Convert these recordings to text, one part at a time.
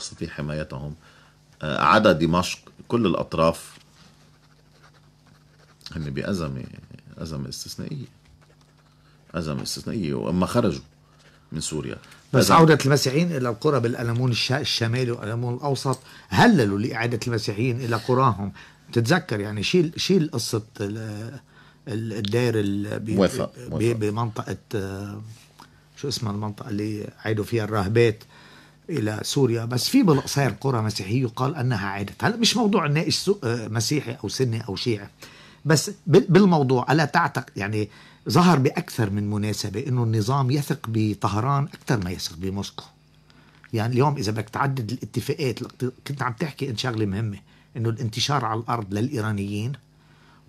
تستطيع حمايتهم آه، عدا دمشق كل الأطراف هن بأزمة أزمة استثنائية أزمة استثنائية وأما خرجوا من سوريا بس عودة المسيحيين إلى القرى بالألمون الشمالي والألمون الأوسط هللوا لإعادة المسيحيين إلى قراهم تتذكر يعني شيل شيل قصة الدير بمنطقة آه، شو اسمها المنطقة اللي عيدوا فيها الراهبات الى سوريا بس في بالقصير قرى مسيحيه يقال انها عادت هلا مش موضوع ناقش آه، مسيحي او سني او شيعي بس بالموضوع الا تعتقد يعني ظهر باكثر من مناسبه انه النظام يثق بطهران اكثر ما يثق بموسكو يعني اليوم اذا بدك تعدد الاتفاقات كنت عم تحكي ان شغله مهمه انه الانتشار على الارض للايرانيين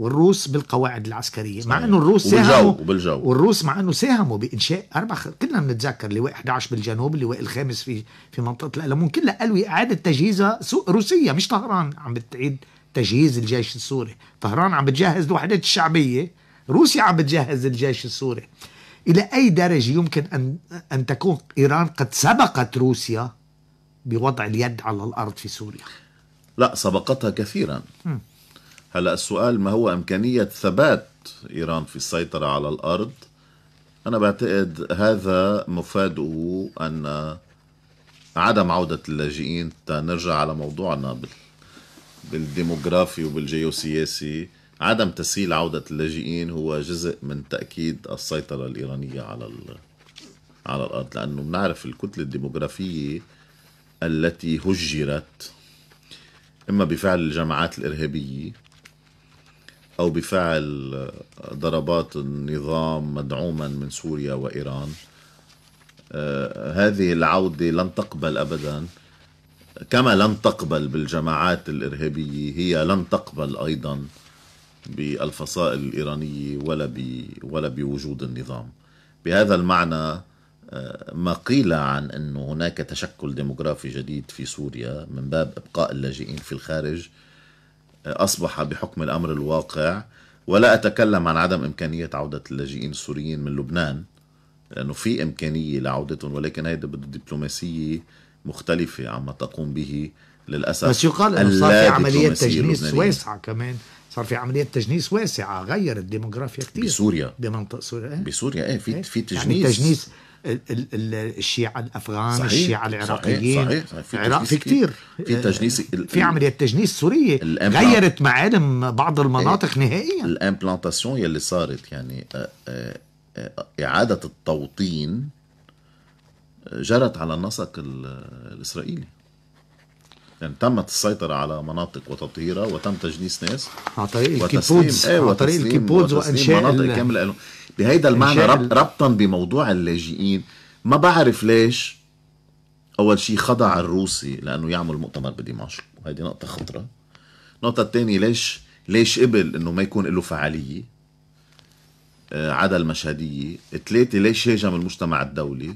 والروس بالقواعد العسكرية صحيح. مع أنه الروس ساهموا وبالجو. والروس مع أنه ساهموا بإنشاء أربع خ... كلنا بنتذكر لواء 11 بالجنوب اللواء الخامس في في منطقة الألمون كلها ألوية إعادة تجهيزها روسية مش طهران عم بتعيد تجهيز الجيش السوري طهران عم بتجهز الوحدات الشعبية روسيا عم بتجهز الجيش السوري إلى أي درجة يمكن أن, أن تكون إيران قد سبقت روسيا بوضع اليد على الأرض في سوريا لا سبقتها كثيرا م. هلا السؤال ما هو امكانيه ثبات ايران في السيطره على الارض انا بعتقد هذا مفاده ان عدم عوده اللاجئين نرجع على موضوعنا بالديموغرافي وبالجيوسياسي عدم تسهيل عودة اللاجئين هو جزء من تأكيد السيطرة الإيرانية على على الأرض لأنه بنعرف الكتلة الديموغرافية التي هجرت إما بفعل الجماعات الإرهابية أو بفعل ضربات النظام مدعوما من سوريا وإيران آه، هذه العودة لن تقبل أبدا كما لن تقبل بالجماعات الإرهابية هي لن تقبل أيضا بالفصائل الإيرانية ولا ولا بوجود النظام بهذا المعنى آه، ما قيل عن أن هناك تشكل ديموغرافي جديد في سوريا من باب إبقاء اللاجئين في الخارج أصبح بحكم الأمر الواقع ولا أتكلم عن عدم إمكانية عودة اللاجئين السوريين من لبنان لأنه في إمكانية لعودتهم ولكن هيدا بده دبلوماسية مختلفة عما تقوم به للأسف بس يقال أنه صار في عملية تجنيس واسعة كمان صار في عملية تجنيس واسعة غير الديموغرافيا كتير بسوريا بمنطقة سوريا بسوريا إيه في إيه؟ في تجنيس يعني تجنيس الشيعة الأفغان صحيح الشيعة العراقيين صحيح صحيح في, كثير في في تجنيس في عملية تجنيس سورية غيرت معالم بعض المناطق إيه، نهائيا الامبلانتاسيون يلي صارت يعني آه، آه، إعادة التوطين آه، جرت على النسق الإسرائيلي يعني تمت السيطرة على مناطق وتطهيرها وتم تجنيس ناس عن طريق الكيبودز ايه عن طريق الكيبودز وانشاء مناطق كاملة بهيدا المعنى رب ربطا بموضوع اللاجئين ما بعرف ليش اول شيء خضع الروسي لانه يعمل مؤتمر بدمشق وهيدي نقطة خطرة النقطة الثانية ليش ليش قبل انه ما يكون له فعالية آه، عدا المشهدية ثلاثة ليش هاجم المجتمع الدولي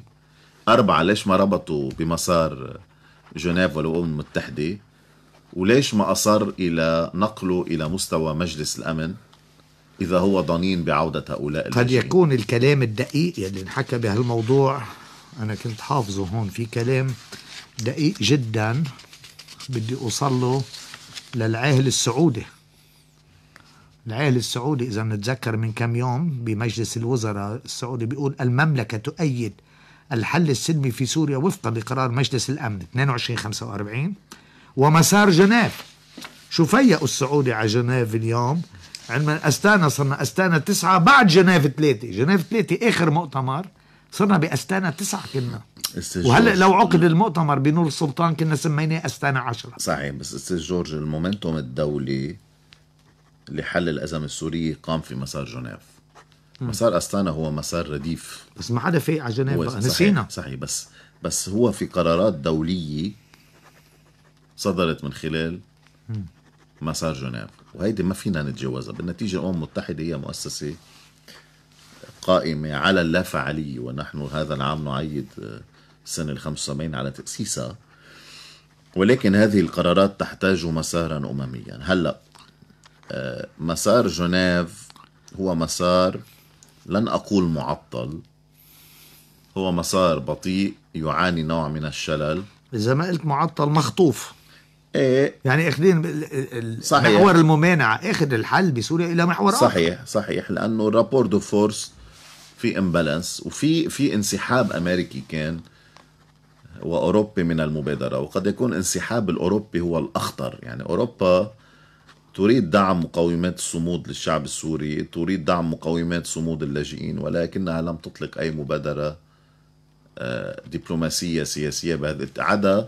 أربعة ليش ما ربطوا بمسار جنيف والأمم المتحدة وليش ما أصر إلى نقله إلى مستوى مجلس الأمن إذا هو ضنين بعودة هؤلاء قد يكون الكلام الدقيق يلي انحكى بهالموضوع أنا كنت حافظه هون في كلام دقيق جدا بدي أوصل له للعاهل السعودي العاهل السعودي إذا بنتذكر من كم يوم بمجلس الوزراء السعودي بيقول المملكة تؤيد الحل السلمي في سوريا وفقا لقرار مجلس الأمن 2245 ومسار جنيف شو فيقوا السعودي على جنيف اليوم علما أستانا صرنا أستانا تسعة بعد جنيف ثلاثة جنيف ثلاثة آخر مؤتمر صرنا بأستانا تسعة كنا وهلا لو عقد المؤتمر بنور السلطان كنا سميناه استانا عشرة صحيح بس استاذ جورج المومنتوم الدولي لحل الازمه السوريه قام في مسار جنيف مسار استانا هو مسار رديف بس ما حدا فايق على جنيف بقى نسينا صحيح بس بس هو في قرارات دوليه صدرت من خلال مسار جنيف وهيدي ما فينا نتجاوزها بالنتيجه الامم المتحده هي مؤسسه قائمه على اللافعليه ونحن هذا العام نعيد آه، سنة ال 75 على تاسيسها ولكن هذه القرارات تحتاج مسارا امميا هلا آه، مسار جنيف هو مسار لن أقول معطل هو مسار بطيء يعاني نوع من الشلل إذا ما قلت معطل مخطوف ايه يعني اخذين صحيح محور الممانعه اخذ الحل بسوريا الى محور اخر صحيح صحيح لانه الرابور دو فورس في امبالانس وفي في انسحاب امريكي كان واوروبي من المبادره وقد يكون انسحاب الاوروبي هو الاخطر يعني اوروبا تريد دعم مقومات الصمود للشعب السوري تريد دعم مقومات صمود اللاجئين ولكنها لم تطلق أي مبادرة آه، دبلوماسية سياسية بهذا عدا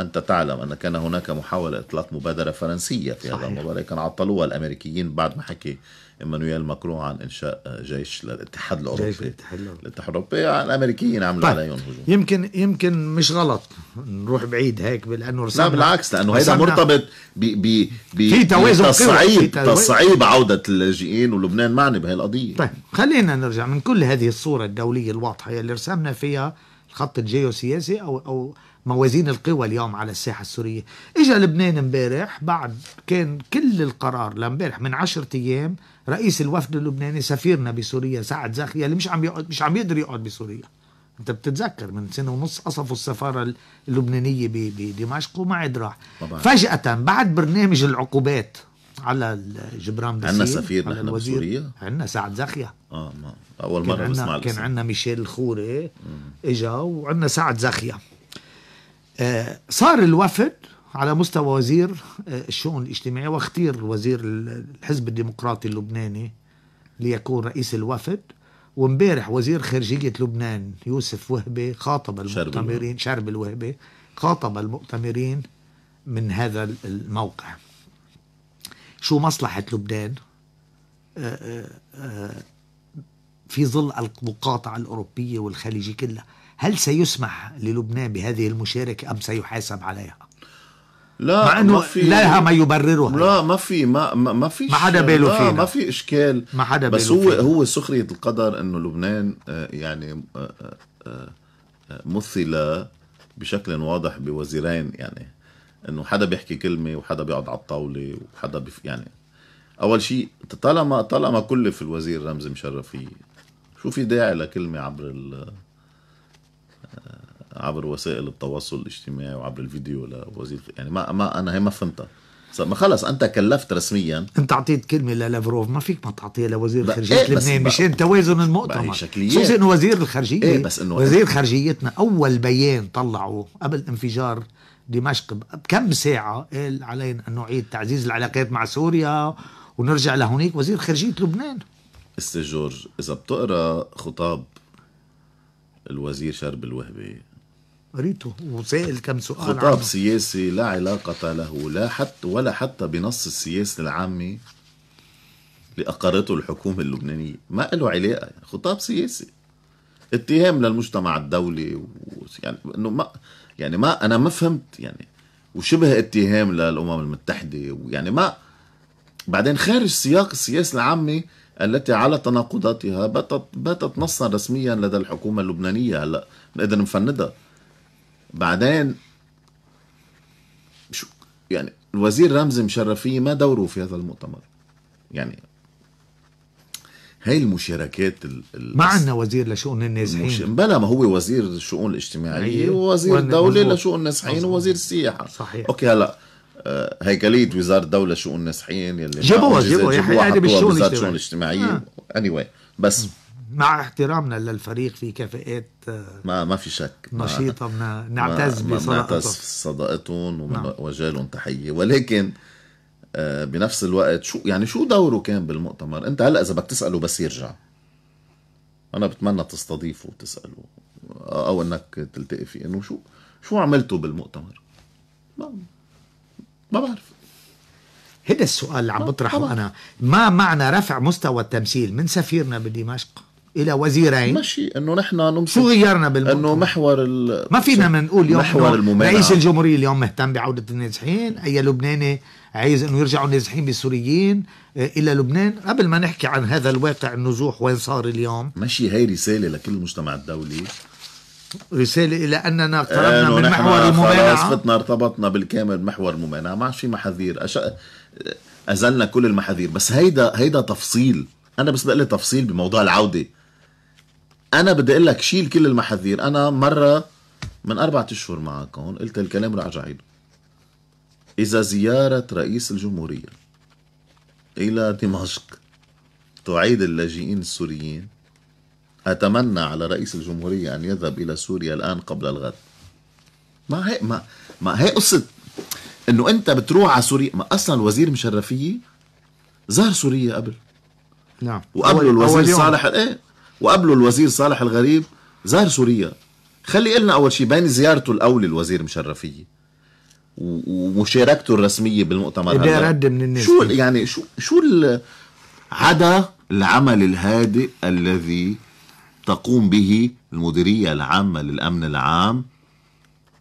أنت تعلم أن كان هناك محاولة إطلاق مبادرة فرنسية في هذا الموضوع لكن عطلوها الأمريكيين بعد ما حكي ايمانويل ماكرون عن انشاء جيش للاتحاد الاوروبي جيش الاتحاد الاوروبي الاتحاد الاوروبي الامريكيين عملوا طيب. عليهم هجوم يمكن يمكن مش غلط نروح بعيد هيك لانه رسمنا لا بالعكس لانه هذا مرتبط ب ب ب في توازن تصعيب تصعيب عوده اللاجئين ولبنان معنا بهي القضيه طيب خلينا نرجع من كل هذه الصوره الدوليه الواضحه اللي رسمنا فيها الخط الجيوسياسي او او موازين القوى اليوم على الساحه السوريه اجى لبنان امبارح بعد كان كل القرار لامبارح من 10 ايام رئيس الوفد اللبناني سفيرنا بسوريا سعد زاخي اللي مش عم يقعد مش عم يقدر يقعد بسوريا انت بتتذكر من سنه ونص قصفوا السفاره اللبنانيه بدمشق وما عاد راح فجاه بعد برنامج العقوبات على جبران بسير عندنا سفير نحن بسوريا عندنا سعد زاخية اه ما اول مره بسمع كان عندنا ميشيل الخوري اجا وعندنا سعد زاخية آه صار الوفد على مستوى وزير آه، الشؤون الاجتماعية واختير وزير الحزب الديمقراطي اللبناني ليكون رئيس الوفد وامبارح وزير خارجية لبنان يوسف وهبي خاطب المؤتمرين شرب الوهبي خاطب المؤتمرين من هذا الموقع شو مصلحة لبنان آه، آه، في ظل المقاطعة الأوروبية والخليجي كلها هل سيسمح للبنان بهذه المشاركة أم سيحاسب عليها؟ لا مع انه لها ما يبررها لا ما في ما ما في ما حدا باله فيه ما في اشكال ما حدا باله بس هو فينا. هو سخريه القدر انه لبنان آه، يعني آه، آه، مثل بشكل واضح بوزيرين يعني انه حدا بيحكي كلمه وحدا بيقعد على الطاوله وحدا بيف يعني اول شيء طالما طالما كلف الوزير رمزي مشرفي شو في داعي لكلمه عبر ال عبر وسائل التواصل الاجتماعي وعبر الفيديو لوزير يعني ما ما انا هي ما فهمتها ما خلص انت كلفت رسميا انت اعطيت كلمه للافروف ما فيك ما تعطيها لوزير الخارجيه إيه لبنان مشان توازن المؤتمر خصوصا انه وزير الخارجيه إيه بس انه وزير إيه؟ خارجيتنا اول بيان طلعه قبل انفجار دمشق بكم ساعه قال علينا انه نعيد تعزيز العلاقات مع سوريا ونرجع لهونيك وزير خارجيه لبنان استاذ جورج اذا بتقرا خطاب الوزير شرب الوهبي قريته وسائل كم سؤال خطاب عنه. سياسي لا علاقة له لا حتى ولا حتى بنص السياسي العامي اللي أقرته الحكومة اللبنانية ما له علاقة يعني خطاب سياسي اتهام للمجتمع الدولي و... يعني انه ما يعني ما انا ما فهمت يعني وشبه اتهام للامم المتحده ويعني ما بعدين خارج سياق السياسه العامه التي على تناقضاتها باتت باتت نصا رسميا لدى الحكومه اللبنانيه هلا بنقدر نفندها بعدين شو يعني الوزير رمزي مشرفية ما دوره في هذا المؤتمر يعني هاي المشاركات ال ال ما عندنا وزير لشؤون النازحين بلا ما هو وزير الشؤون الاجتماعيه ووزير الدوله لشؤون النازحين ووزير السياحه صحيح اوكي هلا آه، هيكليه وزاره الدوله شؤون النازحين يلي جابوها جابوها يعني بالشؤون الاجتماعيه اني آه. anyway. بس م. آه. مع احترامنا للفريق في كفاءات آه، ما ما في شك نشيطه ما نعتز بصداقتهم نعتز بصداقتهم نعم. لهم تحيه ولكن آه، بنفس الوقت شو يعني شو دوره كان بالمؤتمر انت هلا اذا بدك تساله بس يرجع انا بتمنى تستضيفه وتساله آه، او انك تلتقي فيه انه شو شو عملتوا بالمؤتمر ما ما بعرف هذا السؤال اللي عم بطرحه انا ما معنى رفع مستوى التمثيل من سفيرنا بدمشق الى وزيرين ماشي انه نحن نمسك شو غيرنا بالمنطقه انه محور ال... ما فينا ما نقول اليوم محور الممانعه رئيس الجمهوريه اليوم مهتم بعوده النازحين اي لبناني عايز انه يرجعوا النازحين بالسوريين إيه، الى لبنان قبل ما نحكي عن هذا الواقع النزوح وين صار اليوم ماشي هي رساله لكل المجتمع الدولي رسالة إلى أننا اقتربنا من محور الممانعة خلاص فتنا ارتبطنا بالكامل محور الممانعة ما في محاذير أش... أزلنا كل المحاذير بس هيدا هيدا تفصيل أنا بس لي تفصيل بموضوع العودة انا بدي اقول لك شيل كل المحاذير انا مره من أربعة أشهر معكم قلت الكلام رح أعيده إذا زيارة رئيس الجمهورية إلى دمشق تعيد اللاجئين السوريين أتمنى على رئيس الجمهورية أن يذهب إلى سوريا الآن قبل الغد ما هي ما, ما هي قصة إنه أنت بتروح على سوريا ما أصلا الوزير مشرفية زار سوريا قبل نعم وقبل الوزير صالح ايه وقبله الوزير صالح الغريب زار سوريا خلي قلنا أول شيء بين زيارته الأولى الوزير مشرفية ومشاركته الرسمية بالمؤتمر هذا إيه، رد من الناس شو يعني شو شو عدا العمل الهادئ الذي تقوم به المديرية العامة للأمن العام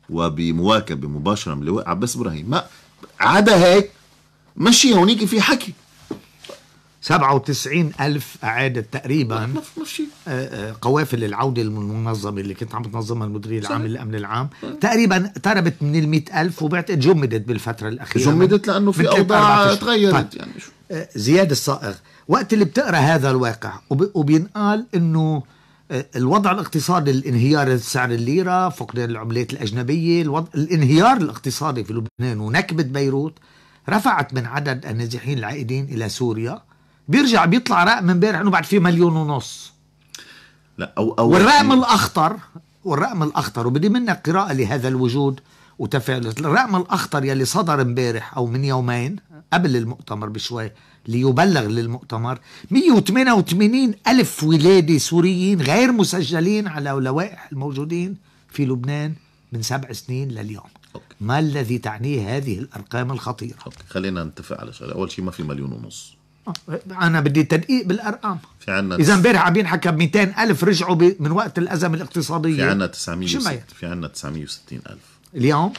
وبمواكبة مباشرة من لواء عباس إبراهيم ما عدا هيك مشي هونيك في حكي 97 ألف أعادت تقريبا آه، آه، قوافل العودة المنظمة اللي كنت عم تنظمها المديرية العام للأمن العام تقريبا تربت من ال ألف وبعتقد جمدت بالفترة الأخيرة جمدت لأنه في أوضاع تغيرت طيب. يعني آه، زياد الصائغ وقت اللي بتقرأ هذا الواقع وبينقال أنه الوضع الاقتصادي الانهيار سعر الليرة فقدان العملات الأجنبية الوضع الانهيار الاقتصادي في لبنان ونكبة بيروت رفعت من عدد النازحين العائدين إلى سوريا بيرجع بيطلع رقم امبارح انه بعد فيه مليون ونص لا او او والرقم أو الاخطر والرقم الاخطر وبدي منك قراءه لهذا الوجود وتفاعل الرقم الاخطر يلي صدر امبارح او من يومين قبل المؤتمر بشوي ليبلغ للمؤتمر 188 ألف ولادة سوريين غير مسجلين على لوائح الموجودين في لبنان من سبع سنين لليوم أوكي. ما الذي تعنيه هذه الأرقام الخطيرة أوكي. خلينا نتفق على شغلة أول شيء ما في مليون ونص آه، انا بدي تدقيق بالارقام في عنا اذا امبارح عم ينحكى ب الف رجعوا من وقت الازمه الاقتصاديه في عنا 900 في عنا 960 الف اليوم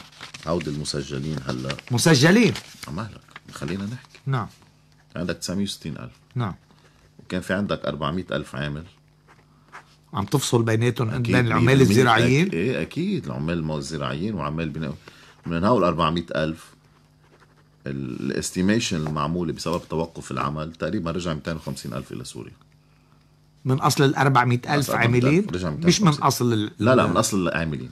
عود المسجلين هلا مسجلين مالك خلينا نحكي نعم عندك 960 الف نعم وكان في عندك 400 الف عامل عم تفصل بيناتهم بين العمال الزراعيين ايه اكيد العمال الزراعيين وعمال بناء من هول 400 الف الاستيميشن المعمولة بسبب توقف العمل تقريبا رجع 250 ألف إلى سوريا من أصل ال 400 ألف عاملين مش من أصل ال... لا لا من أصل العاملين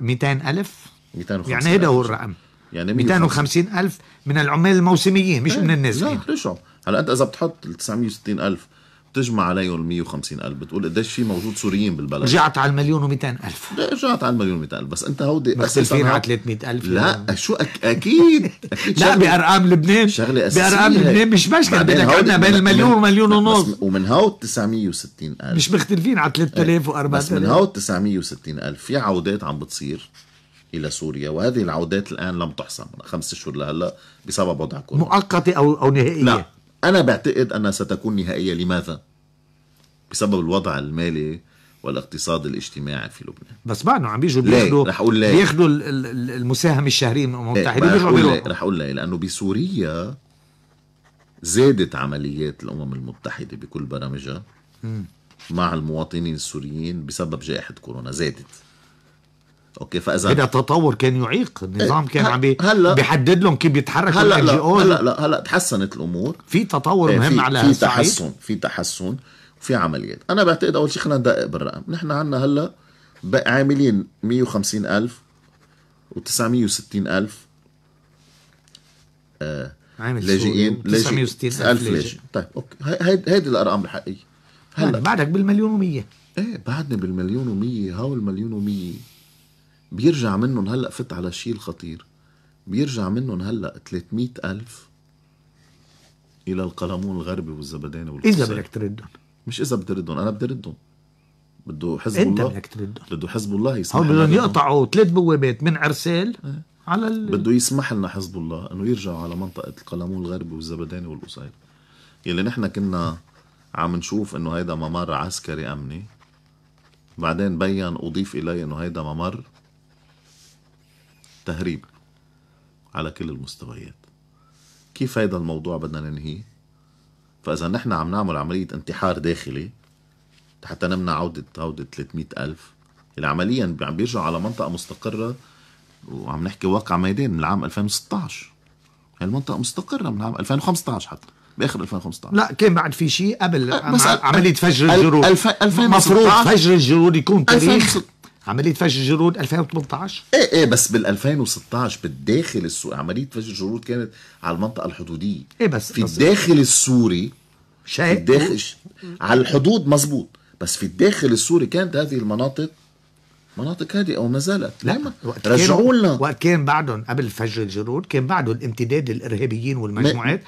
200 ألف يعني هذا هو الرقم يعني 250 ألف من العمال الموسميين مش إيه، من النازحين لا رجعوا هلا أنت إذا بتحط ال 960 ألف تجمع عليهم ال 150 ألف بتقول قديش في موجود سوريين بالبلد رجعت على المليون و200 ألف رجعت على المليون و200 ألف بس أنت هودي مختلفين على 300 ألف لا يعني. شو أك... أكيد, أكيد لا بأرقام لبنان شغلة أساسية بأرقام لبنان مش مشكلة بدك عندنا بين المليون ومليون ونص ومن هو 960 ألف مش مختلفين على 3000 و 4000 بس من هو 960 ألف في عودات عم بتصير الى سوريا وهذه العودات الان لم تحسم خمس اشهر لهلا بسبب وضع كورونا مؤقته او او نهائيه لا أنا بعتقد أنها ستكون نهائية لماذا؟ بسبب الوضع المالي والاقتصاد الاجتماعي في لبنان بس بعدهم عم بيجوا بياخذوا رح اقول بياخذوا المساهمه الشهريه من الامم إيه، المتحده بيرجعوا بيروحوا رح اقول ليه لانه بسوريا زادت عمليات الامم المتحده بكل برامجها مع المواطنين السوريين بسبب جائحه كورونا زادت اوكي فاذا هذا التطور كان يعيق النظام كان عم هلا بيحدد لهم كيف بيتحرك هلا هلا هلا هلا هلا تحسنت الامور في تطور إيه، مهم على في تحسن في تحسن وفي عمليات انا بعتقد اول شيء خلينا ندقق بالرقم نحن عندنا هلا عاملين 150 الف و960 الف آه عامل لاجئين 960 الف لاجئ طيب اوكي هيدي الارقام الحقيقيه هلا بعدك بالمليون و100 ايه بعدني بالمليون و100 هول المليون و100 بيرجع منهم هلا فت على الشيء الخطير بيرجع منهم هلا 300 ألف إلى القلمون الغربي والزبداني والقصير إذا بدك تردهم مش إذا بدي أنا بدي ردهم بده حزب انت الله بدك تردهم بده حزب الله يسمح هون بدهم يقطعوا ثلاث بوابات من عرسال اه. على ال... بده يسمح لنا حزب الله انه يرجعوا على منطقه القلمون الغربي والزبداني والقصير يلي نحن كنا عم نشوف انه هيدا ممر عسكري امني بعدين بين اضيف الي انه هيدا ممر تهريب على كل المستويات كيف هيدا الموضوع بدنا ننهيه فإذا نحن عم نعمل عملية انتحار داخلي حتى نمنع عودة عودة 300 ألف اللي عمليا عم بيرجعوا على منطقة مستقرة وعم نحكي واقع ميدان من العام 2016 هي المنطقة مستقرة من عام 2015 حتى باخر 2015 لا كان بعد في شيء قبل عمليه فجر الجرور الف... الف... الف... مفروض فجر الجرور يكون تاريخ عمليه فجر الجرود 2018 ايه ايه بس بال 2016 بالداخل السوري عمليه فجر الجرود كانت على المنطقه الحدوديه ايه بس في الداخل السوري شيء الداخل على الحدود مزبوط بس في الداخل السوري كانت هذه المناطق مناطق هادئه وما زالت لا نعم. رجعوا لنا وقت كان بعدهم قبل فجر الجرود كان بعدهم الامتداد الارهابيين والمجموعات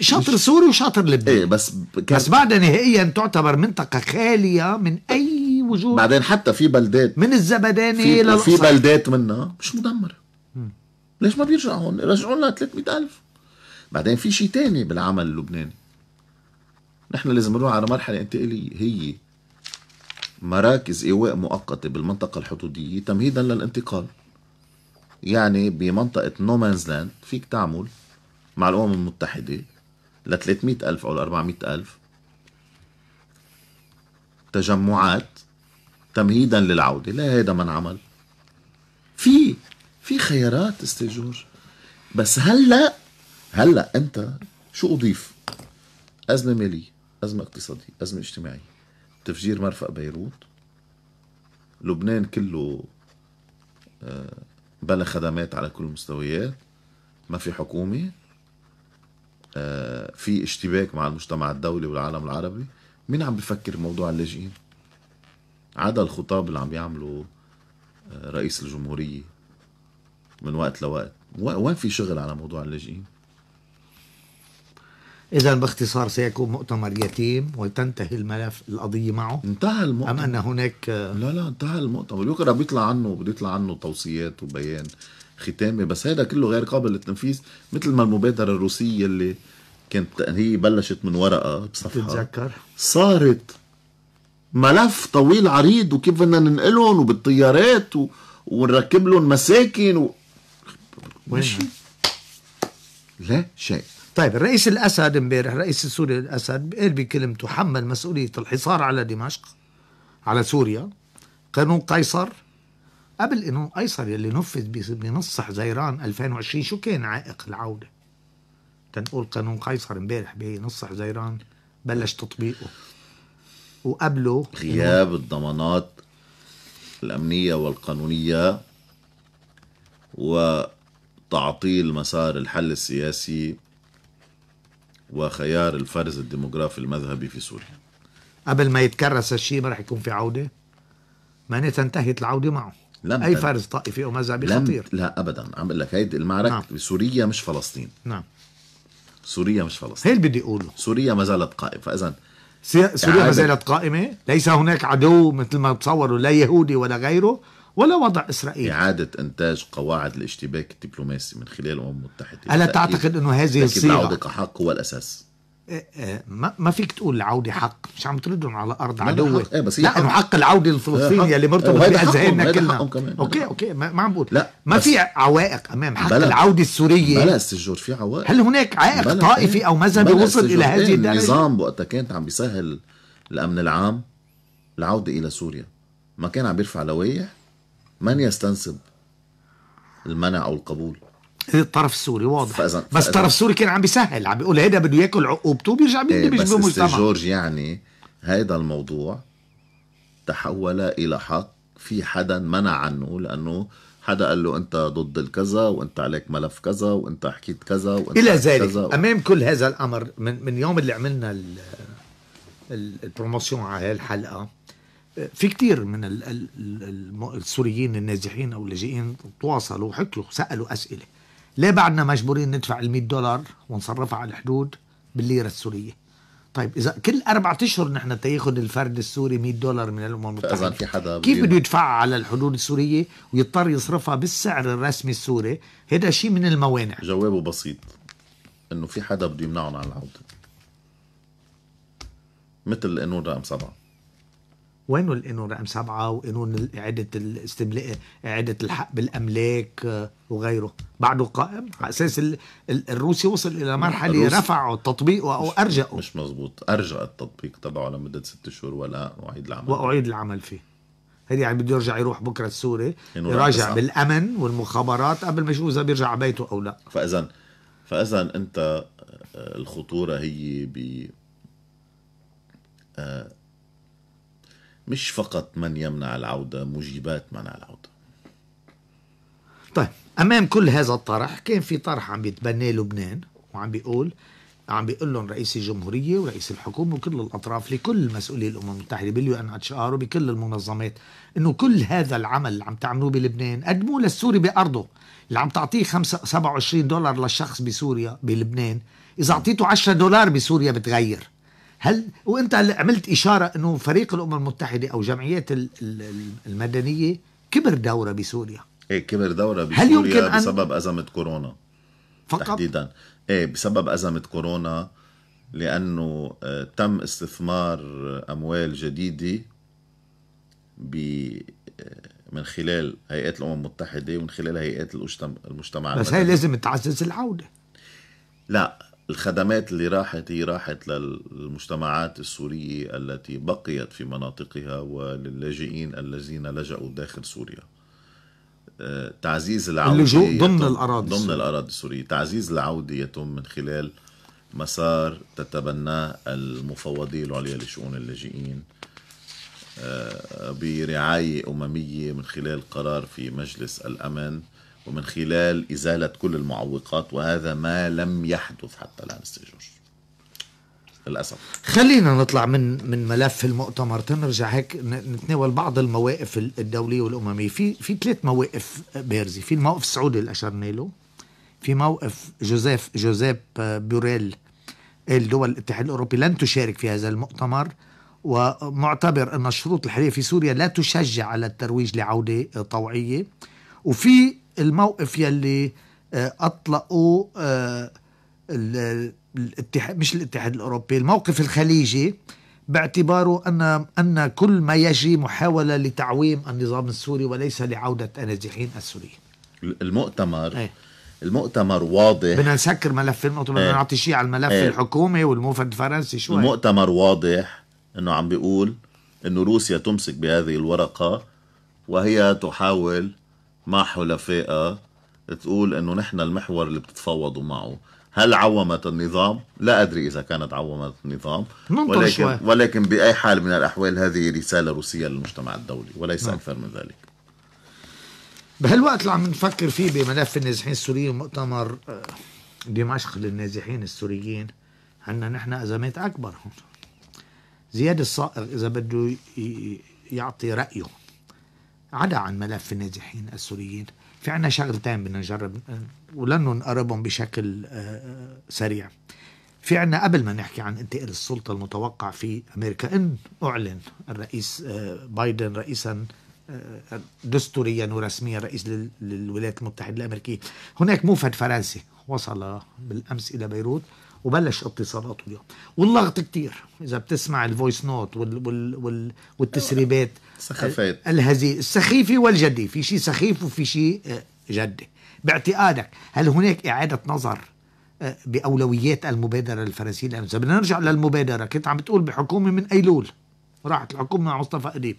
شاطر سوري وشاطر لبنان ايه بس بس بعدها نهائيا تعتبر منطقه خاليه من اي وجود بعدين حتى في بلدات من الزبداني الى في بلدات منها مش مدمره ليش ما بيرجعوا هون رجعوا لنا 300000 بعدين في شيء تاني بالعمل اللبناني نحن لازم نروح على مرحله انتقاليه هي مراكز ايواء مؤقته بالمنطقه الحدوديه تمهيدا للانتقال يعني بمنطقه نومانز لاند فيك تعمل مع الامم المتحده ل 300 ألف أو ل 400 ألف تجمعات تمهيدا للعودة لا هذا ما انعمل في في خيارات استاذ جورج بس هلا هلا انت شو اضيف؟ ازمه ماليه، ازمه اقتصاديه، ازمه اجتماعيه، تفجير مرفق بيروت لبنان كله آه، بلا خدمات على كل المستويات ما في حكومه آه، في اشتباك مع المجتمع الدولي والعالم العربي مين عم بفكر بموضوع اللاجئين؟ عدا الخطاب اللي عم يعمله آه، رئيس الجمهورية من وقت لوقت وين في شغل على موضوع اللاجئين إذا باختصار سيكون مؤتمر يتيم وتنتهي الملف القضية معه انتهى المؤتمر أم أن هناك آه، لا لا انتهى المؤتمر بكره بيطلع عنه بده يطلع عنه توصيات وبيان ختامي بس هذا كله غير قابل للتنفيذ مثل ما المبادرة الروسية اللي كانت هي بلشت من ورقة بصفحة تتذكر صارت ملف طويل عريض وكيف بدنا ننقلهم وبالطيارات و... ونركب لهم مساكن و... ماشي لا شيء طيب الرئيس الاسد امبارح الرئيس السوري الاسد قال بكلمته حمل مسؤوليه الحصار على دمشق على سوريا قانون قيصر قبل انه قيصر يلي نفذ بنص حزيران 2020 شو كان عائق العوده؟ تنقول قانون قيصر امبارح بنص حزيران بلش تطبيقه وقبله غياب الضمانات الأمنية والقانونية وتعطيل مسار الحل السياسي وخيار الفرز الديموغرافي المذهبي في سوريا قبل ما يتكرس الشيء ما رح يكون في عودة معناتها انتهت العودة معه لم أي فرز طائفي أو مذهبي خطير لا أبدا عم أقول لك هيد المعركة نعم. سوريا مش فلسطين نعم سوريا مش فلسطين هي اللي بدي أقوله سوريا ما زالت قائمة فإذا سوريا ما زالت قائمة ليس هناك عدو مثل ما تصوروا لا يهودي ولا غيره ولا وضع إسرائيل إعادة إنتاج قواعد الاشتباك الدبلوماسي من خلال الأمم المتحدة ألا تعتقد أنه هذه الصيغة العودة كحق هو الأساس إيه، إيه، ما ما فيك تقول العوده حق مش عم تردهم على ارض عدوه ايه بس لا انه حق العوده الفلسطينية اللي مرتبط فيها زهيننا كلنا اوكي اوكي ما عم بقول لا ما في عوائق امام حق بلا العوده السوريه بلا استجور في عوائق هل هناك عائق طائفي او مذهبي وصل الى هذه إيه، الدرجه النظام وقتها كانت عم بيسهل الامن العام العوده الى سوريا ما كان عم بيرفع لوائح من يستنسب المنع او القبول الطرف السوري واضح فأزن بس فأزن الطرف السوري كان عم بيسهل عم بيقول هيدا بده ياكل عقوبته بيرجع بيندمج إيه بمجتمع بس جورج يعني هيدا الموضوع تحول الى حق في حدا منع عنه لانه حدا قال له انت ضد الكذا وانت عليك ملف كذا وانت حكيت كذا وانت الى ذلك كذا امام كل هذا الامر من من يوم اللي عملنا البروموسيون على هاي الحلقه في كتير من السوريين النازحين او اللاجئين تواصلوا وحكوا سالوا اسئله ليه بعدنا مجبورين ندفع ال 100 دولار ونصرفها على الحدود بالليره السوريه طيب اذا كل اربع اشهر نحن تياخد الفرد السوري 100 دولار من الامم المتحده في حدا كيف بده يدفعها على الحدود السوريه ويضطر يصرفها بالسعر الرسمي السوري هذا شيء من الموانع جوابه بسيط انه في حدا بده يمنعهم عن العوده مثل القانون رقم سبعه وينه القانون رقم سبعة وقانون إعادة الاستملاء إعادة الحق بالأملاك آه، وغيره بعده قائم على أساس الروسي وصل إلى مرحلة رفعه تطبيقه أو أرجأه مش مزبوط أرجأ التطبيق تبعه لمدة ست شهور ولا أعيد العمل وأعيد العمل فيه هيدي يعني بده يرجع يروح بكره السوري يراجع بالامن والمخابرات قبل ما يشوف اذا بيرجع على بيته او لا فاذا فاذا انت آه، الخطوره هي ب آه مش فقط من يمنع العودة موجبات منع العودة طيب أمام كل هذا الطرح كان في طرح عم بيتبناه لبنان وعم بيقول عم بيقول لهم رئيس الجمهوريه ورئيس الحكومه وكل الاطراف لكل مسؤولي الامم المتحده باليو ان اتش ار وبكل المنظمات انه كل هذا العمل اللي عم تعملوه بلبنان قدموه للسوري بارضه اللي عم تعطيه 5 27 دولار للشخص بسوريا بلبنان اذا اعطيته 10 دولار بسوريا بتغير هل وانت عملت اشاره انه فريق الامم المتحده او جمعيات المدنيه كبر دوره بسوريا ايه كبر دوره بسوريا هل يمكن أن... بسبب ازمه كورونا فقط تحديدا ايه بسبب ازمه كورونا لانه آه، تم استثمار اموال جديده ب آه، من خلال هيئات الامم المتحده ومن خلال هيئات المجتمع بس هي لازم تعزز العوده لا الخدمات اللي راحت هي راحت للمجتمعات السورية التي بقيت في مناطقها وللاجئين الذين لجأوا داخل سوريا آه، تعزيز العودة اللجوء ضمن الأراضي ضمن الأراضي السورية تعزيز العودة يتم من خلال مسار تتبناه المفوضية العليا لشؤون اللاجئين آه، برعاية أممية من خلال قرار في مجلس الأمن ومن خلال إزالة كل المعوقات وهذا ما لم يحدث حتى الآن استجور للأسف خلينا نطلع من من ملف المؤتمر تنرجع هيك نتناول بعض المواقف الدولية والأممية في في ثلاث مواقف بارزة في الموقف السعودي اللي أشرنا له في موقف جوزيف جوزيف بوريل قال دول الاتحاد الأوروبي لن تشارك في هذا المؤتمر ومعتبر أن الشروط الحالية في سوريا لا تشجع على الترويج لعودة طوعية وفي الموقف يلي آه، اطلقوا آه، الاتحاد مش الاتحاد الاوروبي الموقف الخليجي باعتباره ان ان كل ما يجري محاوله لتعويم النظام السوري وليس لعوده النازحين السوريين المؤتمر ايه؟ المؤتمر واضح بدنا نسكر ملف المؤتمر ايه؟ نعطي شيء على الملف ايه؟ الحكومي والموفد الفرنسي شوي المؤتمر واضح انه عم بيقول انه روسيا تمسك بهذه الورقه وهي تحاول مع حلفائها تقول انه نحن المحور اللي بتتفاوضوا معه هل عومت النظام؟ لا ادري اذا كانت عومت النظام ولكن شوي. ولكن باي حال من الاحوال هذه رساله روسيه للمجتمع الدولي وليس نعم. اكثر من ذلك. بهالوقت اللي عم نفكر فيه بملف النازحين السوريين مؤتمر آه، دمشق للنازحين السوريين عندنا نحن ازمات اكبر هون. زياد الصائغ اذا بده يعطي رايه عدا عن ملف النازحين السوريين في عنا شغلتين بدنا نجرب ولن نقربهم بشكل آه، آه، سريع في عنا قبل ما نحكي عن انتقال السلطة المتوقع في أمريكا إن أعلن الرئيس آه، بايدن رئيسا دستوريا ورسميا رئيس للولايات المتحدة الأمريكية هناك موفد فرنسي وصل بالأمس إلى بيروت وبلش اتصالاته اليوم واللغط كتير اذا بتسمع الفويس نوت وال وال وال والتسريبات سخافات الهزي السخيفه والجدي في شيء سخيف وفي شيء آه، جدي باعتقادك هل هناك اعاده نظر آه، باولويات المبادره الفرنسيه لانه اذا بدنا نرجع للمبادره كنت عم بتقول بحكومه من ايلول راحت الحكومه مع مصطفى اديب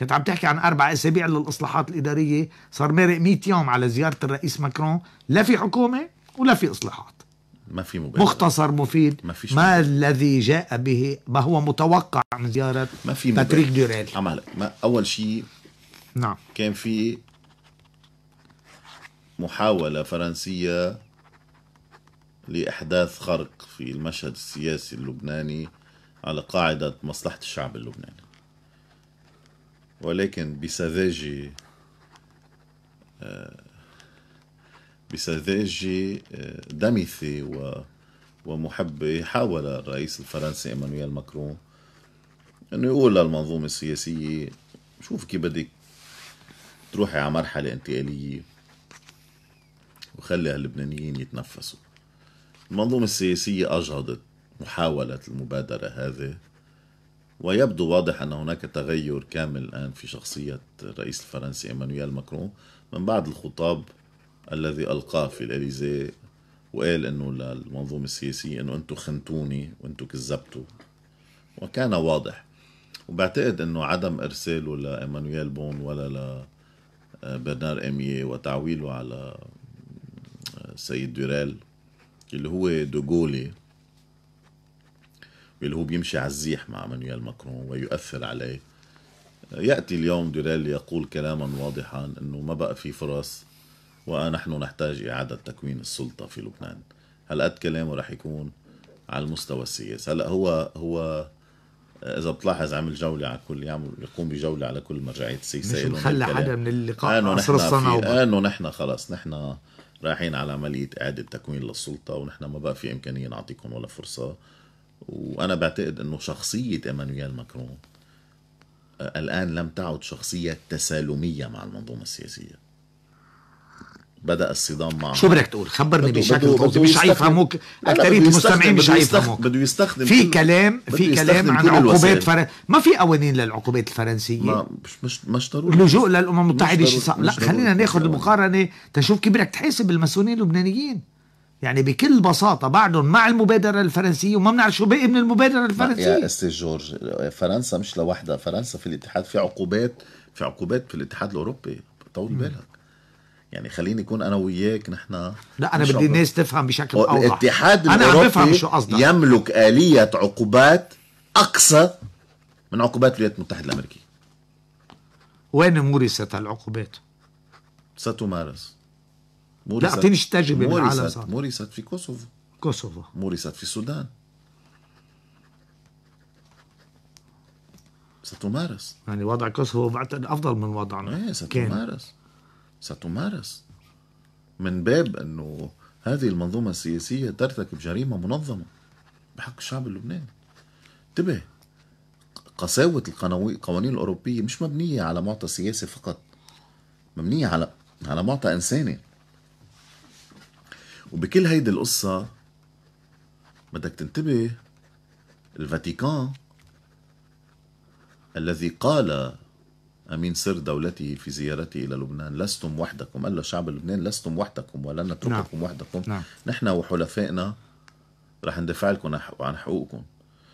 كنت عم تحكي عن اربع اسابيع للاصلاحات الاداريه صار مرق 100 يوم على زياره الرئيس ماكرون لا في حكومه ولا في اصلاحات ما في مبالغة مختصر مفيد ما, فيش ما الذي جاء به ما هو متوقع من زيارة ما في باتريك دوريل ما أول شيء نعم كان في محاولة فرنسية لإحداث خرق في المشهد السياسي اللبناني على قاعدة مصلحة الشعب اللبناني ولكن بسذاجة آه، بسذاجة آه، دمثة و ومحبة حاول الرئيس الفرنسي إيمانويل ماكرون أنه يقول للمنظومة السياسية شوف كيف بدك تروحي على مرحلة انتقالية وخلي هاللبنانيين يتنفسوا المنظومة السياسية أجهضت محاولة المبادرة هذه ويبدو واضح أن هناك تغير كامل الآن في شخصية الرئيس الفرنسي إيمانويل ماكرون من بعد الخطاب الذي القاه في الاليزي وقال انه للمنظومه السياسيه انه انتم خنتوني وانتم كذبتوا وكان واضح وبعتقد انه عدم ارساله لإيمانويل بون ولا لبرنار آه، اميه وتعويله على السيد آه، ديرال اللي هو دوغولي اللي هو بيمشي على الزيح مع مانويل ماكرون ويؤثر عليه يأتي اليوم دوريل يقول كلاما واضحا أنه ما بقى في فرص ونحن نحتاج إعادة تكوين السلطة في لبنان هل قد كلامه رح يكون على المستوى السياسي هلا هو هو اذا بتلاحظ عمل جوله على كل يعمل يقوم بجوله على كل مرجعيه السياسيه مش مخلى حدا من اللقاء عصر نحن الصنوبر انه نحن خلص نحن رايحين على عمليه اعاده تكوين للسلطه ونحن ما بقى في امكانيه نعطيكم ولا فرصه وانا بعتقد انه شخصيه ايمانويل ماكرون آه، الان لم تعد شخصيه تسالميه مع المنظومه السياسيه بدا الصدام معه شو بدك تقول خبرني بشكل مش حيفهموك اكثريه المستمعين مش حيفهموك بده يستخدم في كلام في كلام عن عقوبات فرن... ما في قوانين للعقوبات الفرنسيه ما مش مش مش ضروري اللجوء للامم المتحده شيء صعب لا خلينا ناخذ المقارنه تشوف كيف بدك تحاسب المسؤولين اللبنانيين يعني بكل بساطة بعدهم مع المبادرة الفرنسية وما بنعرف شو باقي من المبادرة الفرنسية يا أستاذ جورج فرنسا مش لوحدها فرنسا في الاتحاد في عقوبات في عقوبات في الاتحاد الأوروبي طول بالك يعني خليني اكون انا وياك نحن لا انا بدي الناس تفهم بشكل اوضح الاتحاد انا عم بفهم شو قصدك يملك اليه عقوبات اقصى من عقوبات الولايات المتحده الامريكيه وين مورست هالعقوبات؟ ستمارس مورست لا اعطيني تجربه بالعالم صار. مورست في كوسوفو كوسوفو مورست في السودان ستمارس يعني وضع كوسوفو بعتقد افضل من وضعنا ايه ستمارس كان. ستمارس من باب أنه هذه المنظومة السياسية ترتكب جريمة منظمة بحق الشعب اللبناني انتبه قساوة القوانين الأوروبية مش مبنية على معطى سياسي فقط مبنية على على معطى إنساني وبكل هيدي القصة بدك تنتبه الفاتيكان الذي قال أمين سر دولته في زيارته إلى لبنان لستم وحدكم قال شعب لبنان لستم وحدكم ولن نترككم نعم. وحدكم نعم. نحن وحلفائنا رح ندافع لكم عن حقوقكم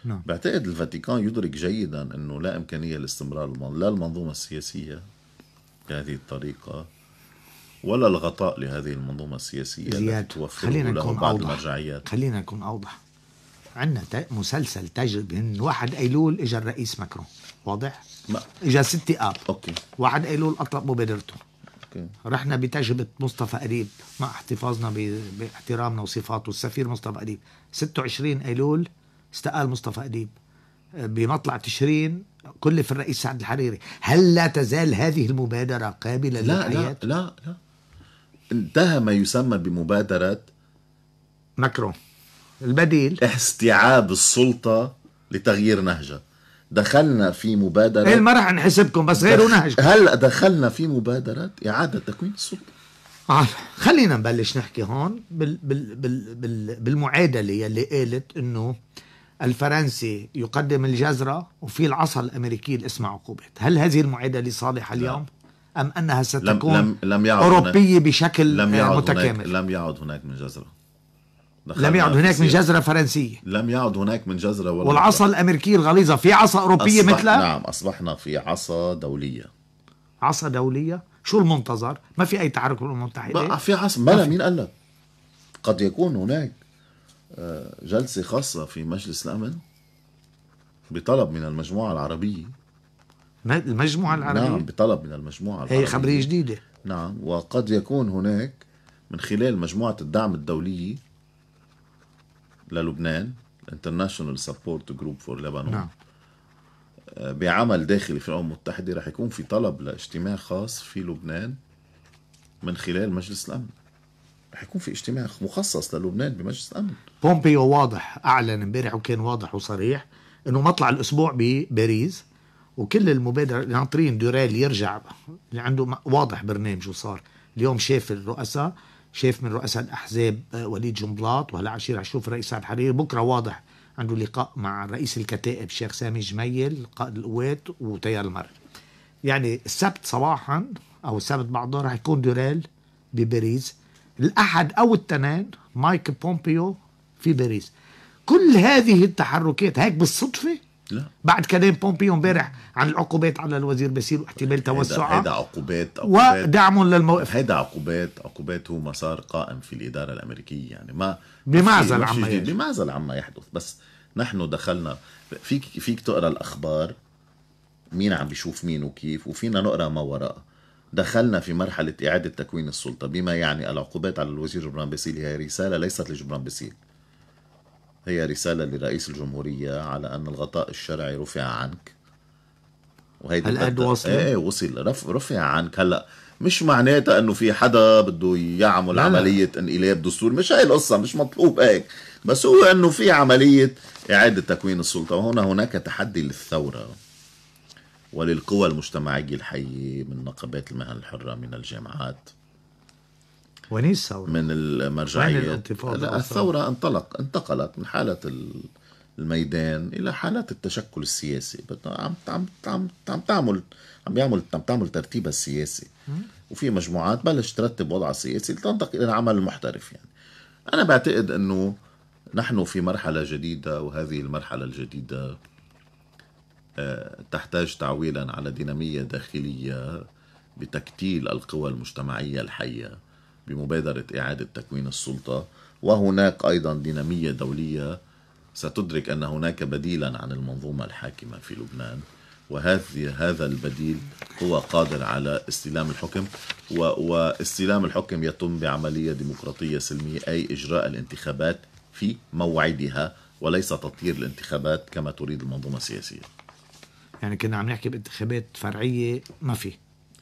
نعم. بعتقد الفاتيكان يدرك جيدا أنه لا إمكانية لاستمرار لا المنظومة السياسية بهذه الطريقة ولا الغطاء لهذه المنظومة السياسية التي توفر لهم بعض أوضح. المرجعيات خلينا نكون أوضح عندنا مسلسل تجربة من 1 ايلول اجى الرئيس ماكرون واضح؟ ما. اجى ست اب اوكي 1 ايلول اطلق مبادرته اوكي رحنا بتجربة مصطفى قريب مع احتفاظنا باحترامنا وصفاته السفير مصطفى قريب 26 ايلول استقال مصطفى قريب بمطلع تشرين كلف الرئيس سعد الحريري هل لا تزال هذه المبادرة قابلة لا للحياة؟ لا لا لا انتهى ما يسمى بمبادرة ماكرون البديل استيعاب السلطة لتغيير نهجها دخلنا في مبادرة إيه، ما رح نحسبكم بس غيروا نهج هلا دخلنا في مبادرة إعادة تكوين السلطة آه، خلينا نبلش نحكي هون بال بال بال بال بالمعادلة يلي قالت إنه الفرنسي يقدم الجزرة وفي العصا الأمريكي لإسمع عقوبات هل هذه المعادلة صالحة اليوم؟ لا. أم أنها ستكون لم لم لم يعد أوروبية بشكل لم يعد متكامل؟ هناك لم يعد هناك من جزرة لم يعد هناك من جزرة فرنسية لم يعد هناك من جزرة ولا والعصا الأمريكية الغليظة في عصا أوروبية مثلها نعم أصبحنا في عصا دولية عصا دولية شو المنتظر ما في أي تحرك بالأمم المتحدة في عصا بلا مين قال لك قد يكون هناك آه، جلسة خاصة في مجلس الأمن بطلب من المجموعة العربية المجموعة العربية نعم بطلب من المجموعة العربية هي خبرية جديدة نعم وقد يكون هناك من خلال مجموعة الدعم الدولية للبنان انترناشونال سبورت جروب فور لبنان نعم. آه، بعمل داخلي في الامم المتحده رح يكون في طلب لاجتماع خاص في لبنان من خلال مجلس الامن رح يكون في اجتماع مخصص للبنان بمجلس الامن بومبيو واضح اعلن امبارح وكان واضح وصريح انه مطلع الاسبوع بباريس وكل المبادره ناطرين دوريل يرجع اللي عنده واضح برنامج صار اليوم شاف الرؤساء شايف من رؤساء الأحزاب وليد جنبلاط وهلا عشير عشوف رئيس عبد الحريري بكرة واضح عنده لقاء مع رئيس الكتائب شيخ سامي جميل قائد القوات وتيار المر يعني السبت صباحا أو السبت بعده راح يكون دوريل بباريس الأحد أو التنين مايك بومبيو في باريس كل هذه التحركات هيك بالصدفة لا بعد كلام بومبيو امبارح عن العقوبات على الوزير بسير واحتمال توسعها هيدا عقوبات عقوبات ودعم للموقف هيدا عقوبات عقوبات هو مسار قائم في الاداره الامريكيه يعني ما بمعزل عما يحدث بمعزل عما يحدث بس نحن دخلنا فيك فيك تقرا الاخبار مين عم بيشوف مين وكيف وفينا نقرا ما وراء دخلنا في مرحلة إعادة تكوين السلطة بما يعني العقوبات على الوزير جبران باسيل هي رسالة ليست لجبران باسيل هي رسالة لرئيس الجمهورية على أن الغطاء الشرعي رفع عنك وهيدي قد وصل؟ ايه ايه وصل رف رفع عنك هلا مش معناتها انه في حدا بده يعمل لا عملية لا. انقلاب دستور مش هاي القصة مش مطلوب هيك بس هو انه في عملية اعادة تكوين السلطة وهنا هناك تحدي للثورة وللقوى المجتمعية الحية من نقابات المهن الحرة من الجامعات وين الثورة من المرجعية الانتفاضة؟ الثورة انطلق انتقلت من حالة الميدان إلى حالات التشكل السياسي عم عم عم عم تعمل عم بيعمل عم تعمل ترتيبها السياسي وفي مجموعات بلش ترتب وضعها السياسي لتنطق إلى العمل المحترف يعني أنا بعتقد أنه نحن في مرحلة جديدة وهذه المرحلة الجديدة آه، تحتاج تعويلا على دينامية داخلية بتكتيل القوى المجتمعية الحية بمبادرة إعادة تكوين السلطة وهناك أيضا دينامية دولية ستدرك أن هناك بديلا عن المنظومة الحاكمة في لبنان وهذا هذا البديل هو قادر على استلام الحكم واستلام الحكم يتم بعملية ديمقراطية سلمية أي إجراء الانتخابات في موعدها وليس تطير الانتخابات كما تريد المنظومة السياسية يعني كنا عم نحكي بانتخابات فرعية ما في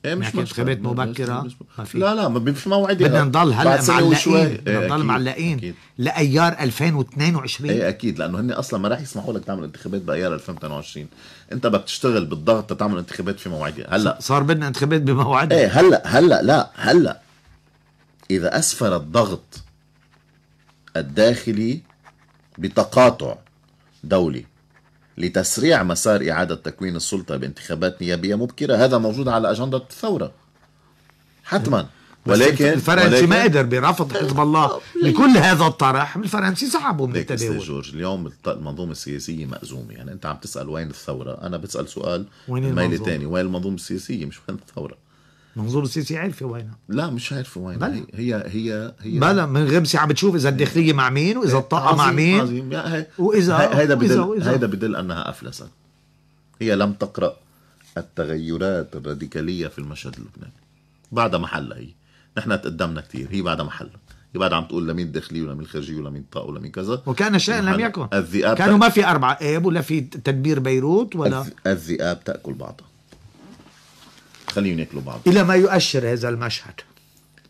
ايه مش انتخابات مبكره لا لا ما بينفش موعد بدنا نضل هلا معلقين إيه، بدنا نضل معلقين لايار 2022 ايه اكيد لانه هن اصلا ما راح يسمحوا لك تعمل انتخابات بايار 2022 انت بدك تشتغل بالضغط تعمل انتخابات في موعدها هلا صار بدنا انتخابات بموعدها ايه هلا هلا لا هلا اذا اسفر الضغط الداخلي بتقاطع دولي لتسريع مسار إعادة تكوين السلطة بانتخابات نيابية مبكرة هذا موجود على أجندة الثورة حتما ولكن الفرنسي ما قدر برفض حزب الله لكل هذا الطرح الفرنسي سحبه من التداول جورج اليوم المنظومه السياسيه مأزومه يعني انت عم تسال وين الثوره انا بسال سؤال وين الميل الثاني وين المنظومه السياسيه مش وين الثوره منظور السيسي عارفه وينها لا مش عارفه وينها بلا. هي هي هي بلا من غمسي عم بتشوف اذا الداخليه مع مين واذا إيه، الطاقه مع مين عظيم واذا هيدا بدل هيدا بدل انها افلست هي لم تقرا التغيرات الراديكاليه في المشهد اللبناني بعدها محلها هي نحن تقدمنا كثير هي بعدها محلها هي بعد عم تقول لمين داخلي ولمين خارجي ولمين طاقه ولمين كذا وكان شيئا لم يكن الذئاب كانوا ما في اربع اب إيه، ولا في تدبير بيروت ولا الذئاب تاكل بعضها خليهم ياكلوا بعض الى ما يؤشر هذا المشهد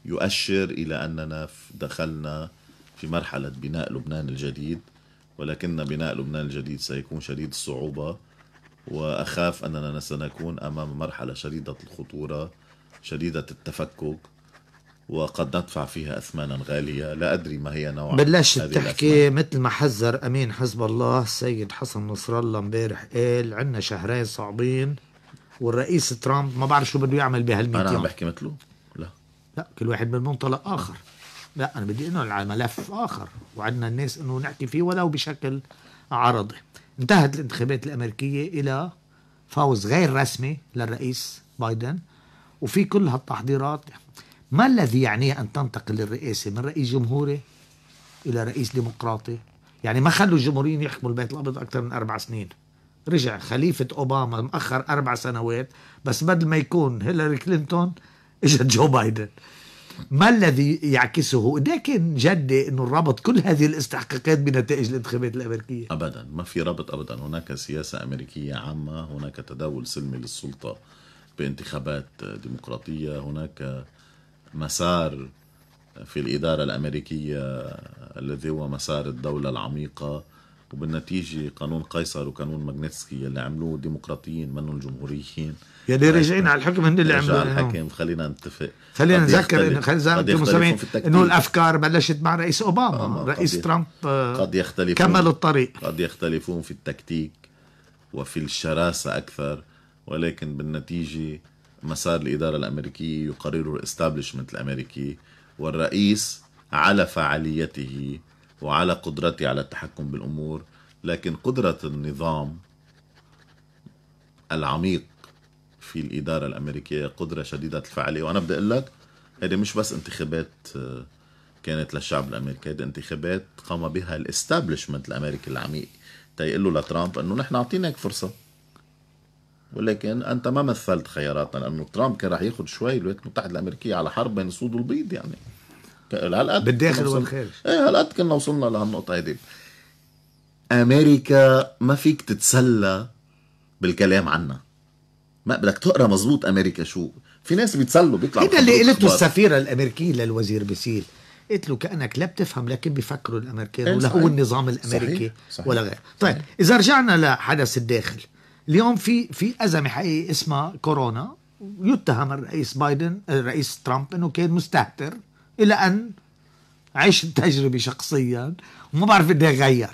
يؤشر الى اننا دخلنا في مرحله بناء لبنان الجديد ولكن بناء لبنان الجديد سيكون شديد الصعوبه واخاف اننا سنكون امام مرحله شديده الخطوره شديده التفكك وقد ندفع فيها اثمانا غاليه لا ادري ما هي نوع بلشت تحكي مثل ما حذر امين حزب الله السيد حسن نصر الله امبارح قال عندنا شهرين صعبين والرئيس ترامب ما بعرف شو بده يعمل بهال انا عم بحكي مثله لا لا كل واحد من منطلق اخر لا انا بدي انه على ملف اخر وعندنا الناس انه نحكي فيه ولو بشكل عرضي انتهت الانتخابات الامريكيه الى فوز غير رسمي للرئيس بايدن وفي كل هالتحضيرات ما الذي يعنيه ان تنتقل الرئاسه من رئيس جمهوري الى رئيس ديمقراطي يعني ما خلوا الجمهوريين يحكموا البيت الابيض اكثر من اربع سنين رجع خليفة أوباما مأخر أربع سنوات بس بدل ما يكون هيلاري كلينتون اجت جو بايدن ما الذي يعكسه لكن جدي أنه الربط كل هذه الاستحقاقات بنتائج الانتخابات الأمريكية أبدا ما في ربط أبدا هناك سياسة أمريكية عامة هناك تداول سلمي للسلطة بانتخابات ديمقراطية هناك مسار في الإدارة الأمريكية الذي هو مسار الدولة العميقة وبالنتيجة قانون قيصر وقانون ماجنتسكي اللي عملوه ديمقراطيين منهم جمهوريين يلي راجعين على الحكم هن اللي عملوه على الحكم خلينا نتفق خلينا نذكر انه خلينا انه الافكار بلشت مع رئيس اوباما آه، آه، رئيس ترامب آه، قد يختلفون كمل الطريق قد يختلفون في التكتيك وفي الشراسة أكثر ولكن بالنتيجة مسار الإدارة الأمريكية يقرره الاستابلشمنت الأمريكي والرئيس على فعاليته وعلى قدرتي على التحكم بالامور لكن قدره النظام العميق في الاداره الامريكيه قدره شديده الفعاليه وانا بدي اقول لك هذه مش بس انتخابات آه، كانت للشعب الامريكي هذه انتخابات قام بها الاستابلشمنت الامريكي العميق تيقول له لترامب انه نحن اعطيناك فرصه ولكن انت ما مثلت خياراتنا لانه ترامب كان رح ياخذ شوي الولايات المتحده الامريكيه على حرب بين السود والبيض يعني هالقد بالداخل والخارج ايه هالقد كنا وصلنا لهالنقطه هيدي امريكا ما فيك تتسلى بالكلام عنها ما بدك تقرا مزبوط امريكا شو في ناس بيتسلوا بيطلعوا هيدا اللي قلته السفيره الامريكيه للوزير بسيل قلت له كانك لا بتفهم لكن بيفكروا الامريكان إيه، ولا هو النظام الامريكي صحيح. صحيح. ولا غير طيب صحيح. اذا رجعنا لحدث الداخل اليوم في في ازمه حقيقيه اسمها كورونا يتهم الرئيس بايدن الرئيس ترامب انه كان مستهتر الى ان عشت تجربه شخصيا وما بعرف بدي اغير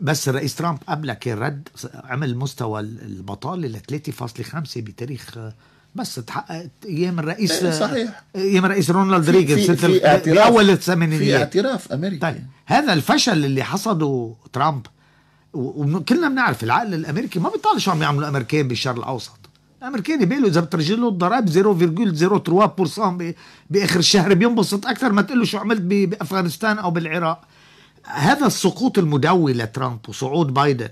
بس الرئيس ترامب قبلك رد عمل مستوى البطاله ل 3.5 بتاريخ بس تحققت ايام الرئيس إيه، صحيح ايام الرئيس رونالد ريغن في, في, في اعتراف في اعتراف امريكي طيب هذا الفشل اللي حصده ترامب وكلنا بنعرف العقل الامريكي ما بيطالع شو عم يعملوا الامريكان بالشرق الاوسط الامريكاني باله اذا بترجل له الضرائب 0.03% باخر الشهر بينبسط اكثر ما تقول له شو عملت بافغانستان او بالعراق هذا السقوط المدوي لترامب وصعود بايدن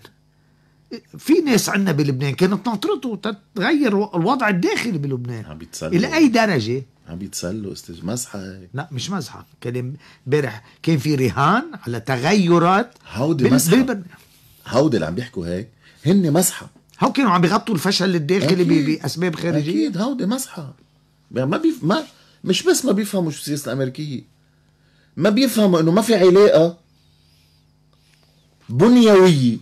في ناس عندنا بلبنان كانت ناطرته تتغير الوضع الداخلي بلبنان عم الى اي درجه عم بيتسلوا استاذ مزحه لا مش مزحه كان امبارح كان في رهان على تغيرات هودي مزحه هودي اللي عم بيحكوا هيك هن مزحه هو كانوا عم بيغطوا الفشل الداخلي باسباب خارجيه اكيد هودي مسحه يعني ما بيف... ما مش بس ما بيفهموا شو السياسه الامريكيه ما بيفهموا انه ما في علاقه بنيويه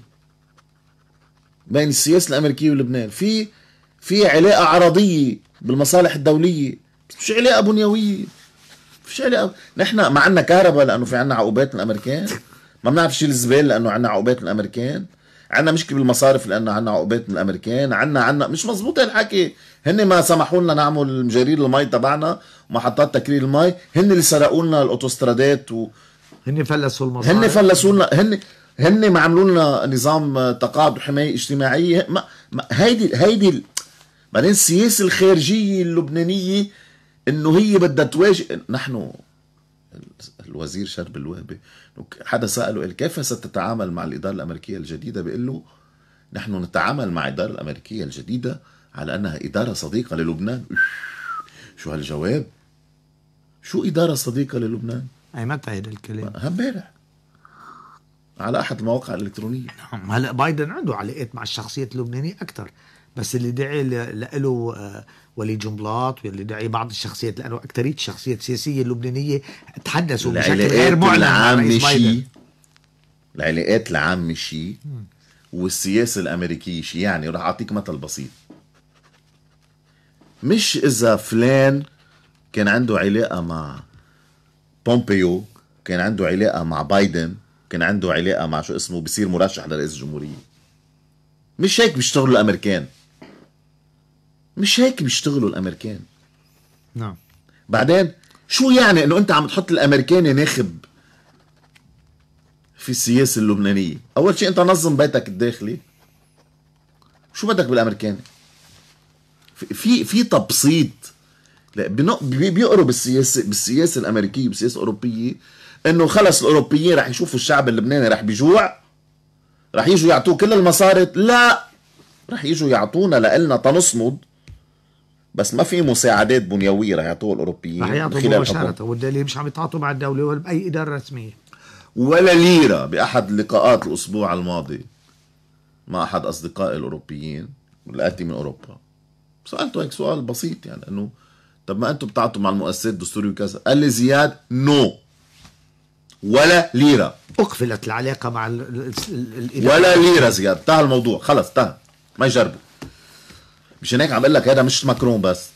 بين السياسه الامريكيه ولبنان في في علاقه عرضيه بالمصالح الدوليه بس مش علاقه بنيويه مش علاقه نحن ما عندنا كهرباء لانه في عندنا عقوبات من الامريكان ما بنعرف شيل الزبال لانه عندنا عقوبات من الامريكان عندنا مشكله بالمصارف لانه عندنا عقوبات من الامريكان عندنا عندنا مش مزبوط هالحكي هن ما سمحوا لنا نعمل مجارير المي تبعنا ومحطات تكرير المي هن اللي سرقوا لنا الاوتوسترادات و... هن فلسوا المصارف هن فلسوا لنا هن هن ما عملوا لنا نظام تقاعد وحمايه اجتماعيه ما... ما... هيدي هيدي بعدين السياسه الخارجيه اللبنانيه انه هي بدها تواجه نحن الوزير شرب الوهبي حدا سأله قال كيف ستتعامل مع الإدارة الأمريكية الجديدة بيقول له نحن نتعامل مع الإدارة الأمريكية الجديدة على أنها إدارة صديقة للبنان شو هالجواب شو إدارة صديقة للبنان أي متى هيدا الكلام امبارح على أحد المواقع الإلكترونية نعم هلأ بايدن عنده علاقات مع الشخصية اللبنانية أكثر بس اللي دعي له وليد جنبلاط واللي دعي بعض الشخصيات لانه اكثريه الشخصيات السياسيه اللبنانيه تحدثوا بشكل غير معلن العامة شيء العلاقات العامة شيء والسياسة الأمريكية شيء يعني رح أعطيك مثل بسيط مش إذا فلان كان عنده علاقة مع بومبيو كان عنده علاقة مع بايدن كان عنده علاقة مع شو اسمه بصير مرشح لرئيس الجمهورية مش هيك بيشتغلوا الأمريكان مش هيك بيشتغلوا الامريكان نعم بعدين شو يعني انه انت عم تحط الامريكاني ناخب في السياسه اللبنانيه اول شيء انت نظم بيتك الداخلي شو بدك بالامريكاني في في تبسيط بيقروا بالسياسه بالسياسه الامريكيه بالسياسه الاوروبيه انه خلص الاوروبيين رح يشوفوا الشعب اللبناني رح بيجوع رح يجوا يعطوه كل المصاري لا رح يجوا يعطونا لنا تنصمد بس ما في مساعدات بنيويه رح يعطوها الاوروبيين رح يعطوا مباشره والدليل مش عم يتعاطوا مع الدوله ولا باي اداره رسميه ولا ليره باحد لقاءات الاسبوع الماضي مع احد اصدقائي الاوروبيين الاتي من اوروبا سالته هيك سؤال بسيط يعني انه طب ما انتم بتعاطوا مع المؤسسات الدستوريه وكذا قال لي زياد نو ولا ليره اقفلت العلاقه مع ال ال ال ولا ليره زياد انتهى الموضوع خلص انتهى ما يجربوا مشان هيك عم اقول لك هذا مش ماكرون بس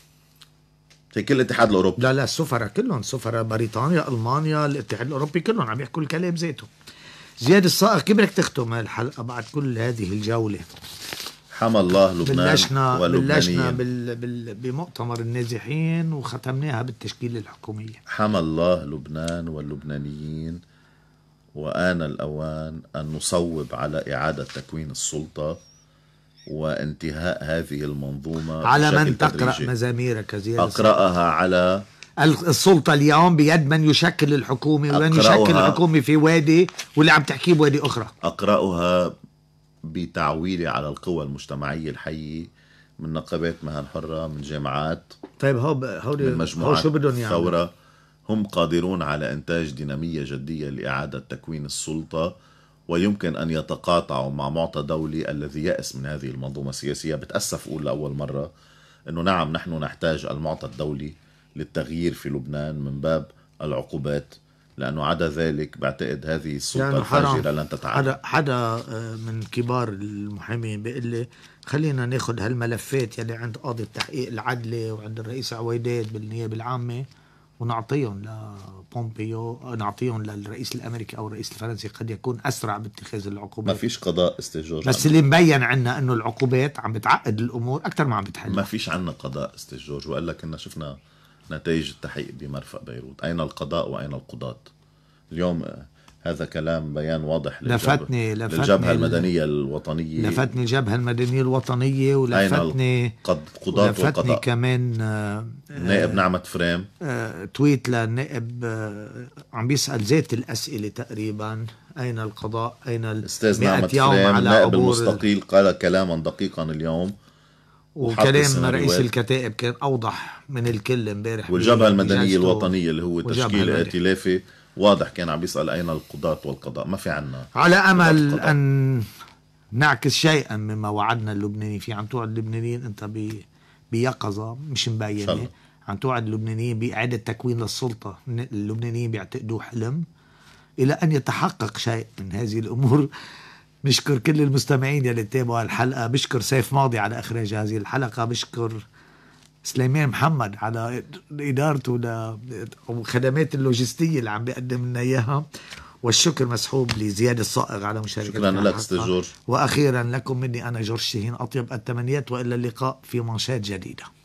في كل الاتحاد الاوروبي لا لا السفراء كلهم سفراء بريطانيا المانيا الاتحاد الاوروبي كلهم عم يحكوا الكلام ذاته زياد الصائغ كيف بدك تختم الحلقه بعد كل هذه الجوله حمى الله لبنان بلشنا بلشنا بال بال بمؤتمر النازحين وختمناها بالتشكيل الحكوميه حمى الله لبنان واللبنانيين وآن الأوان أن نصوب على إعادة تكوين السلطة وانتهاء هذه المنظومة على من تقرأ تدريجي. مزاميرك أقرأها على السلطة اليوم بيد من يشكل الحكومة ومن يشكل الحكومة في وادي واللي عم تحكيه بوادي أخرى أقرأها بتعويلي على القوى المجتمعية الحية من نقابات مهن حرة من جامعات طيب هو هول من مجموعات هو شو بدهم يعني؟ ثورة هم قادرون على إنتاج دينامية جدية لإعادة تكوين السلطة ويمكن أن يتقاطعوا مع معطى دولي الذي يأس من هذه المنظومة السياسية بتأسف أقول لأول مرة أنه نعم نحن نحتاج المعطى الدولي للتغيير في لبنان من باب العقوبات لأنه عدا ذلك بعتقد هذه السلطة يعني الفاجرة لن تتعامل حدا, حدا آه، من كبار المحامين بيقول لي خلينا ناخذ هالملفات يلي عند قاضي التحقيق العدلي وعند الرئيس عويدات بالنيابة العامة ونعطيهم لبومبيو نعطيهم للرئيس الامريكي او الرئيس الفرنسي قد يكون اسرع باتخاذ العقوبات ما فيش قضاء استجور بس اللي مبين عنا انه العقوبات عم بتعقد الامور اكثر ما عم بتحل ما فيش عنا قضاء استجور وقال لك كنا شفنا نتائج التحقيق بمرفأ بيروت اين القضاء واين القضاة اليوم هذا كلام بيان واضح لفتني لفتني للجبهة المدنية الوطنية لفتني الجبهة المدنية الوطنية ولفتني قد قضاة لفتني وقضاء كمان آه، نائب آه، نعمة فريم آه، تويت للنائب عم بيسأل ذات الأسئلة تقريبا أين القضاء أين أستاذ نعمة فريم نائب المستقيل قال كلاما دقيقا اليوم وكلام رئيس الكتائب كان أوضح من الكل امبارح والجبهة المدنية الوطنية اللي هو تشكيل ائتلافي واضح كان عم بيسأل أين القضاة والقضاء ما في عنا على أمل أن نعكس شيئا مما وعدنا اللبنانيين فيه عم توعد اللبنانيين أنت بيقظة مش مبينة عم توعد اللبنانيين بإعادة تكوين للسلطة اللبنانيين بيعتقدوا حلم إلى أن يتحقق شيء من هذه الأمور بشكر كل المستمعين يلي تابعوا الحلقة بشكر سيف ماضي على إخراج هذه الحلقة بشكر سليمان محمد على ادارته ل وخدمات اللوجستيه اللي عم بيقدم لنا اياها والشكر مسحوب لزياد الصائغ على مشاركتنا شكرا لك استاذ جورج واخيرا لكم مني انا جورج شاهين اطيب التمنيات والى اللقاء في منشات جديده